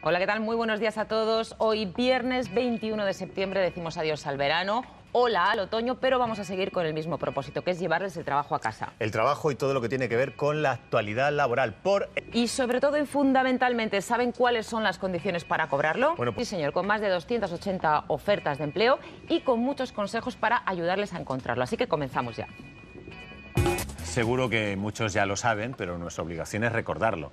Hola, ¿qué tal? Muy buenos días a todos. Hoy viernes 21 de septiembre decimos adiós al verano. Hola al otoño, pero vamos a seguir con el mismo propósito, que es llevarles el trabajo a casa. El trabajo y todo lo que tiene que ver con la actualidad laboral. Por... Y sobre todo y fundamentalmente, ¿saben cuáles son las condiciones para cobrarlo? Pues sí, señor, con más de 280 ofertas de empleo y con muchos consejos para ayudarles a encontrarlo. Así que comenzamos ya seguro que muchos ya lo saben, pero nuestra obligación es recordarlo.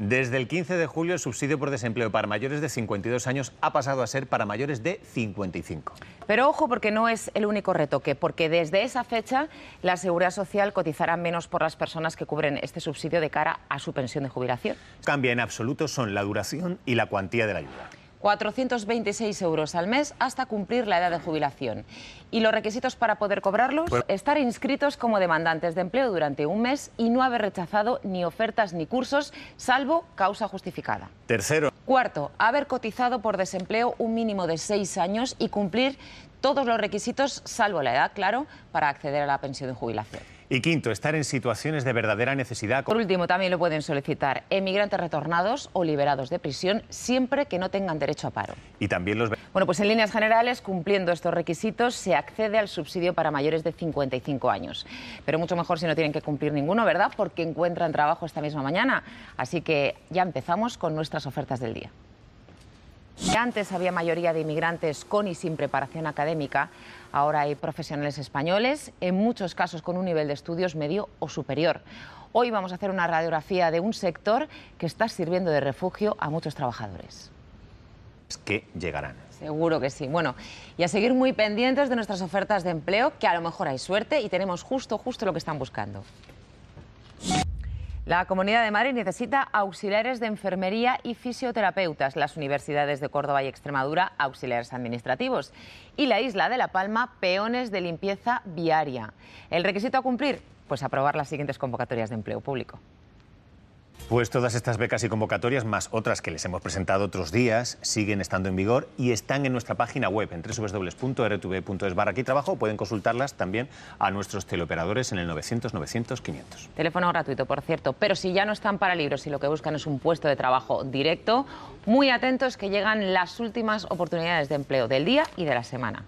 Desde el 15 de julio, el subsidio por desempleo para mayores de 52 años ha pasado a ser para mayores de 55. Pero ojo, porque no es el único retoque, porque desde esa fecha la Seguridad Social cotizará menos por las personas que cubren este subsidio de cara a su pensión de jubilación. Cambia en absoluto son la duración y la cuantía de la ayuda. 426 euros al mes hasta cumplir la edad de jubilación. Y los requisitos para poder cobrarlos, estar inscritos como demandantes de empleo durante un mes y no haber rechazado ni ofertas ni cursos, salvo causa justificada. Tercero. Cuarto, haber cotizado por desempleo un mínimo de seis años y cumplir todos los requisitos, salvo la edad, claro, para acceder a la pensión de jubilación. Y quinto, estar en situaciones de verdadera necesidad. Por último, también lo pueden solicitar emigrantes retornados o liberados de prisión siempre que no tengan derecho a paro. Y también los... Bueno, pues en líneas generales, cumpliendo estos requisitos, se accede al subsidio para mayores de 55 años. Pero mucho mejor si no tienen que cumplir ninguno, ¿verdad? Porque encuentran trabajo esta misma mañana. Así que ya empezamos con nuestras ofertas del día. Antes había mayoría de inmigrantes con y sin preparación académica. Ahora hay profesionales españoles, en muchos casos con un nivel de estudios medio o superior. Hoy vamos a hacer una radiografía de un sector que está sirviendo de refugio a muchos trabajadores. Es que llegarán. Seguro que sí. Bueno, y a seguir muy pendientes de nuestras ofertas de empleo, que a lo mejor hay suerte y tenemos justo, justo lo que están buscando. La Comunidad de Madrid necesita auxiliares de enfermería y fisioterapeutas, las universidades de Córdoba y Extremadura auxiliares administrativos y la isla de La Palma peones de limpieza viaria. El requisito a cumplir, pues aprobar las siguientes convocatorias de empleo público. Pues todas estas becas y convocatorias, más otras que les hemos presentado otros días, siguen estando en vigor y están en nuestra página web, en www.rtv.es trabajo. pueden consultarlas también a nuestros teleoperadores en el 900-900-500. Teléfono gratuito, por cierto. Pero si ya no están para libros y lo que buscan es un puesto de trabajo directo, muy atentos que llegan las últimas oportunidades de empleo del día y de la semana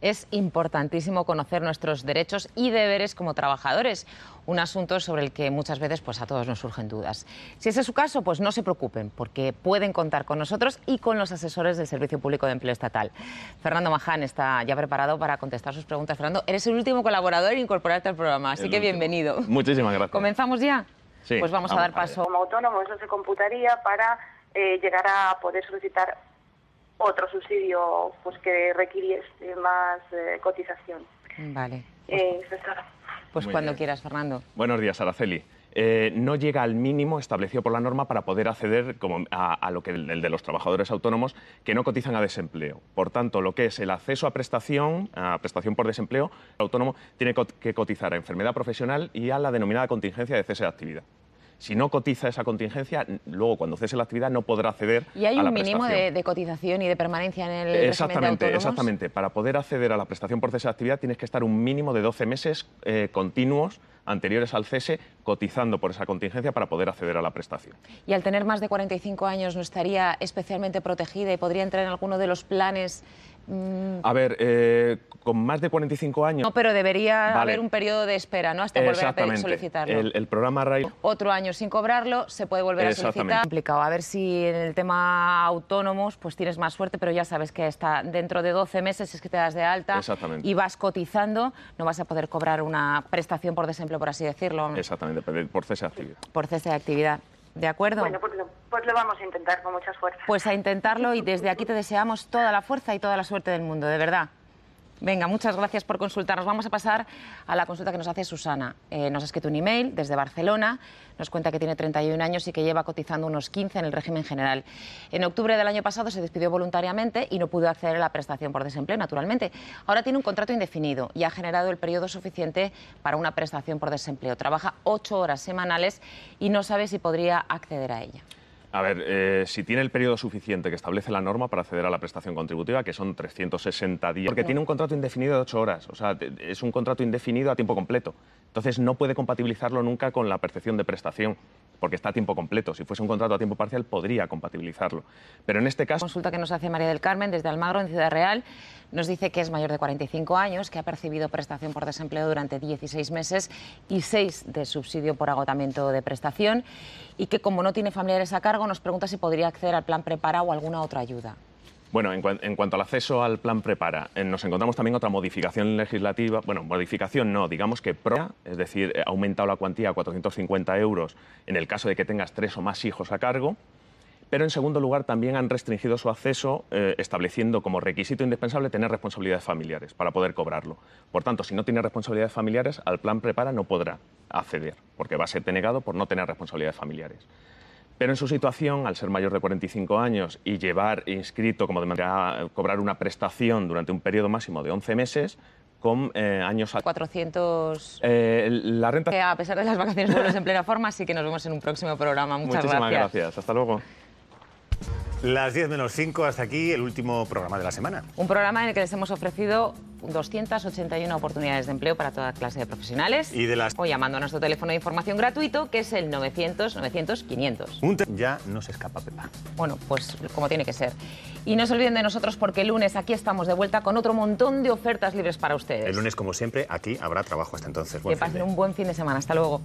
es importantísimo conocer nuestros derechos y deberes como trabajadores, un asunto sobre el que muchas veces pues, a todos nos surgen dudas. Si ese es su caso, pues no se preocupen, porque pueden contar con nosotros y con los asesores del Servicio Público de Empleo Estatal. Fernando Maján está ya preparado para contestar sus preguntas. Fernando, eres el último colaborador en incorporarte al programa, así que bienvenido. Muchísimas gracias. ¿Comenzamos ya? Sí, pues vamos, a dar paso. Como autónomo eso se computaría para eh, llegar a poder solicitar otro subsidio pues que requiere más eh, cotización. Vale. Eh, pues, cuando quieras, Fernando. Buenos días, Araceli. Eh, no llega al mínimo establecido por la norma para poder acceder como a, lo que el, el, de los trabajadores autónomos que no cotizan a desempleo. Por tanto, lo que es el acceso a prestación, a prestación por desempleo, el autónomo tiene que cotizar a enfermedad profesional y a la denominada contingencia de cese de actividad. Si no cotiza esa contingencia, luego cuando cese la actividad no podrá acceder a ¿Y hay un mínimo de, cotización y de permanencia en el Exactamente, de exactamente. Para poder acceder a la prestación por cese de actividad tienes que estar un mínimo de 12 meses eh, continuos anteriores al cese cotizando por esa contingencia para poder acceder a la prestación. Y al tener más de 45 años no estaría especialmente protegida y podría entrar en alguno de los planes mm? a ver, eh, con más de 45 años... No, pero debería haber un periodo de espera, ¿no? Hasta volver a solicitarlo. El, programa RAI... Otro año sin cobrarlo, se puede volver a solicitar. Complicado. A ver si en el tema autónomos pues tienes más suerte, pero ya sabes que está dentro de 12 meses es que te das de alta y vas cotizando, no vas a poder cobrar una prestación por desempleo por así decirlo. Exactamente, por cese de actividad. Por cese de actividad. ¿De acuerdo? Bueno, pues lo, pues vamos a intentar con muchas fuerzas. Pues a intentarlo y desde aquí te deseamos toda la fuerza y toda la suerte del mundo, de verdad. Venga, muchas gracias por consultarnos. Vamos a pasar a la consulta que nos hace Susana. Eh, nos ha escrito un email desde Barcelona. Nos cuenta que tiene 31 años y que lleva cotizando unos 15 en el régimen general. En octubre del año pasado se despidió voluntariamente y no pudo acceder a la prestación por desempleo, naturalmente. Ahora tiene un contrato indefinido y ha generado el periodo suficiente para una prestación por desempleo. Trabaja ocho horas semanales y no sabe si podría acceder a ella. A ver, eh, si tiene el periodo suficiente que establece la norma para acceder a la prestación contributiva, que son 360 días, porque tiene un contrato indefinido de 8 horas, o sea, es un contrato indefinido a tiempo completo. Entonces no puede compatibilizarlo nunca con la percepción de prestación, porque está a tiempo completo. Si fuese un contrato a tiempo parcial podría compatibilizarlo. Pero en este caso... Consulta que nos hace María del Carmen desde Almagro, en Ciudad Real, nos dice que es mayor de 45 años, que ha percibido prestación por desempleo durante 16 meses y 6 de subsidio por agotamiento de prestación y que como no tiene familiares a cargo, nos pregunta si podría acceder al plan Prepara o alguna otra ayuda. Bueno, en, cuanto al acceso al plan Prepara, eh, nos encontramos también otra modificación legislativa, bueno, modificación no, digamos que pro, es decir, eh, ha aumentado la cuantía a 450 euros en el caso de que tengas tres o más hijos a cargo, pero en segundo lugar también han restringido su acceso eh, estableciendo como requisito indispensable tener responsabilidades familiares para poder cobrarlo. Por tanto, si no tiene responsabilidades familiares, al plan Prepara no podrá acceder, porque va a ser denegado por no tener responsabilidades familiares. Pero en su situación, al ser mayor de 45 años y llevar inscrito como de manera cobrar una prestación durante un periodo máximo de 11 meses, con eh, años... 400... Eh, la renta... Que eh, a pesar de las vacaciones los en plena forma, así que nos vemos en un próximo programa. Muchas Muchísimas gracias. Hasta luego. Las 10 menos 5, hasta aquí el último programa de la semana. Un programa en el que les hemos ofrecido 281 oportunidades de empleo para toda clase de profesionales. Y de las... O llamando a nuestro teléfono de información gratuito, que es el 900-900-500. Ya no se escapa, Pepa. Bueno, pues como tiene que ser. Y no se olviden de nosotros porque el lunes aquí estamos de vuelta con otro montón de ofertas libres para ustedes. El lunes, como siempre, aquí habrá trabajo hasta entonces. que pasen un buen fin de semana. Hasta luego.